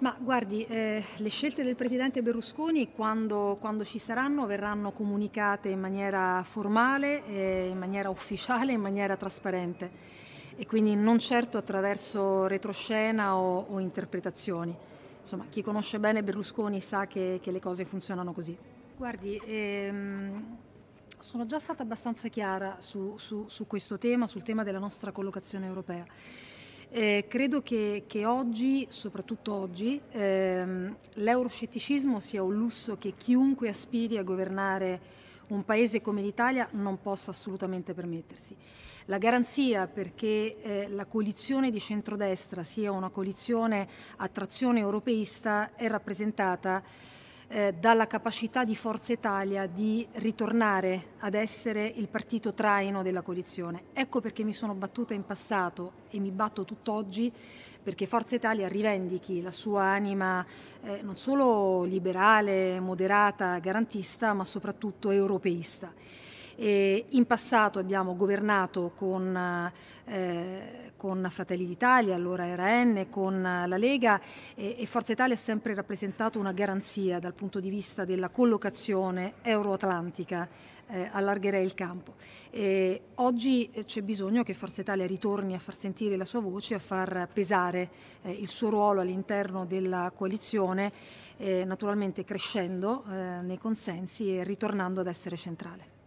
Ma guardi, eh, le scelte del Presidente Berlusconi quando, quando, ci saranno verranno comunicate in maniera formale, eh, in maniera ufficiale, in maniera trasparente e quindi non certo attraverso retroscena o, o interpretazioni. Insomma, chi conosce bene Berlusconi sa che, che le cose funzionano così. Guardi, ehm, sono già stata abbastanza chiara su, su, su questo tema, sul tema della nostra collocazione europea. Eh, credo che, che, oggi, soprattutto oggi, ehm, l'euroscetticismo sia un lusso che chiunque aspiri a governare un paese come l'Italia non possa assolutamente permettersi. La garanzia perché eh, la coalizione di centrodestra sia una coalizione a trazione europeista è rappresentata eh, dalla capacità di Forza Italia di ritornare ad essere il partito traino della coalizione. Ecco perché mi sono battuta in passato e mi batto tutt'oggi perché Forza Italia rivendichi la sua anima eh, non solo liberale, moderata, garantista, ma soprattutto europeista. E in passato abbiamo governato con, eh, con, Fratelli d'Italia, allora RN, con la Lega e, e Forza Italia ha sempre rappresentato una garanzia dal punto di vista della collocazione euroatlantica eh, allargherei il campo. Eh, oggi eh, c'è bisogno che Forza Italia ritorni a far sentire la sua voce, a far pesare eh, il suo ruolo all'interno della coalizione, eh, naturalmente crescendo eh, nei consensi e ritornando ad essere centrale.